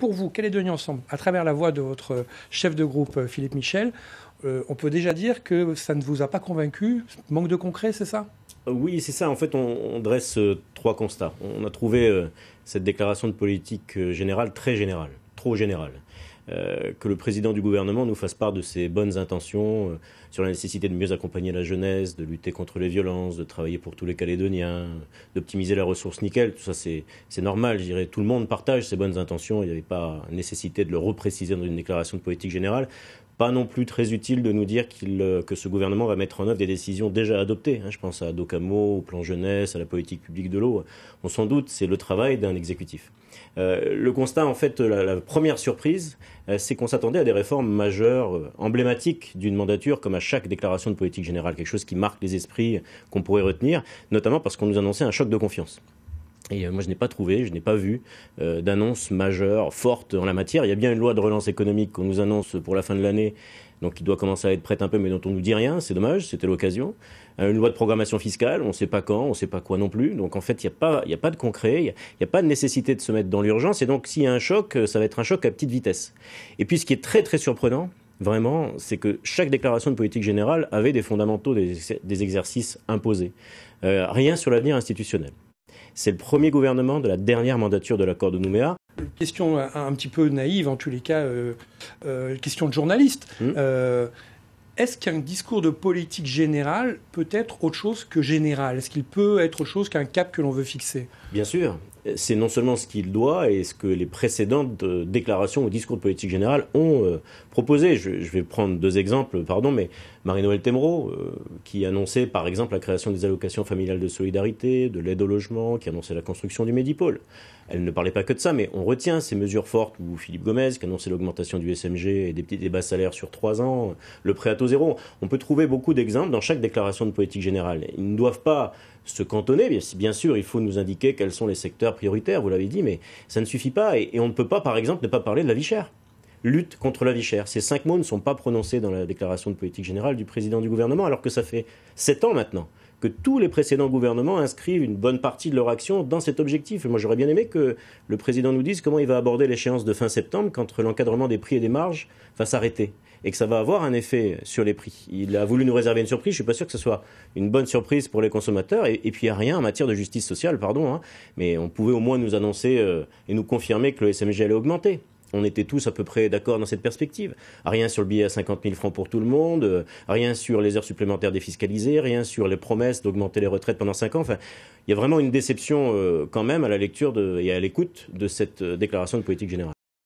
pour vous, est devenue Ensemble, à travers la voix de votre chef de groupe euh, Philippe Michel, euh, on peut déjà dire que ça ne vous a pas convaincu Manque de concret, c'est ça euh, Oui, c'est ça. En fait, on, dresse trois constats. On a trouvé cette déclaration de politique générale très générale, trop générale. Euh, que le président du gouvernement nous fasse part de ses bonnes intentions euh, sur la nécessité de mieux accompagner la jeunesse, de lutter contre les violences, de travailler pour tous les Calédoniens, d'optimiser la ressource nickel. Tout ça, c'est normal. Je dirais, tout le monde partage ses bonnes intentions. Il n'y avait pas nécessité de le repréciser dans une déclaration de politique générale pas non plus très utile de nous dire euh, que ce gouvernement va mettre en œuvre des décisions déjà adoptées. Hein. Je pense à Docamo, au plan jeunesse, à la politique publique de l'eau. On s'en doute, c'est le travail d'un exécutif. Euh, le constat, en fait, la, première surprise, euh, c'est qu'on s'attendait à des réformes majeures, emblématiques d'une mandature, comme à chaque déclaration de politique générale, quelque chose qui marque les esprits qu'on pourrait retenir, notamment parce qu'on nous annonçait un choc de confiance. Et euh, moi, je n'ai pas trouvé, je n'ai pas vu euh, d'annonce majeure, forte en la matière. Il y a bien une loi de relance économique qu'on nous annonce pour la fin de l'année, donc qui doit commencer à être prête un peu, mais dont on ne nous dit rien. C'est dommage, c'était l'occasion. Euh, une loi de programmation fiscale, on ne sait pas quand, on ne sait pas quoi non plus. Donc en fait, il n'y a, pas, a pas de concret, il n'y a, pas de nécessité de se mettre dans l'urgence. Et donc, s'il y a un choc, euh, ça va être un choc à petite vitesse. Et puis, ce qui est très, très surprenant, vraiment, c'est que chaque déclaration de politique générale avait des fondamentaux des, exercices imposés. rien sur l'avenir institutionnel. C'est le premier gouvernement de la dernière mandature de l'accord de Nouméa. Question euh, un, petit peu naïve, en tous les cas, euh, euh, question de journaliste. Hmm. est-ce qu'un discours de politique générale peut être autre chose que général Est-ce qu'il peut être autre chose qu'un cap que l'on veut fixer Bien sûr. Euh, c'est non seulement ce qu'il doit et ce que les précédentes euh, déclarations ou discours de politique générale ont euh, proposé. Je, vais prendre deux exemples, pardon, mais Marie-Noël Temereau qui annonçait par exemple la création des allocations familiales de solidarité, de l'aide au logement, qui annonçait la construction du Médipôle. Elle ne parlait pas que de ça, mais on retient ces mesures fortes, ou Philippe Gomez, qui annonçait l'augmentation du SMG et des petits débats bas salaires sur trois ans, le prêt à taux zéro. On peut trouver beaucoup d'exemples dans chaque déclaration de politique générale. Ils ne doivent pas se cantonner. Bien sûr, il faut nous indiquer quels sont les secteurs prioritaires, vous l'avez dit, mais ça ne suffit pas. Et, on ne peut pas, par exemple, ne pas parler de la vie chère lutte contre la vie chère. Ces cinq mots ne sont pas prononcés dans la déclaration de politique générale du président du gouvernement, alors que ça fait sept ans maintenant que tous les précédents gouvernements inscrivent une bonne partie de leur action dans cet objectif. moi, j'aurais bien aimé que le président nous dise comment il va aborder l'échéance de fin septembre quand l'encadrement des prix et des marges va s'arrêter et que ça va avoir un effet sur les prix. Il a voulu nous réserver une surprise, je suis pas sûr que ce soit une bonne surprise pour les consommateurs, et, puis il rien en matière de justice sociale, pardon, hein. mais on pouvait au moins nous annoncer euh, et nous confirmer que le SMG allait augmenter. On était tous à peu près d'accord dans cette perspective. Rien sur le billet à 50 000 francs pour tout le monde, euh, rien sur les heures supplémentaires défiscalisées, rien sur les promesses d'augmenter les retraites pendant 5 ans. Enfin, il y a vraiment une déception euh, quand même à la lecture de, et à l'écoute de cette déclaration de politique générale.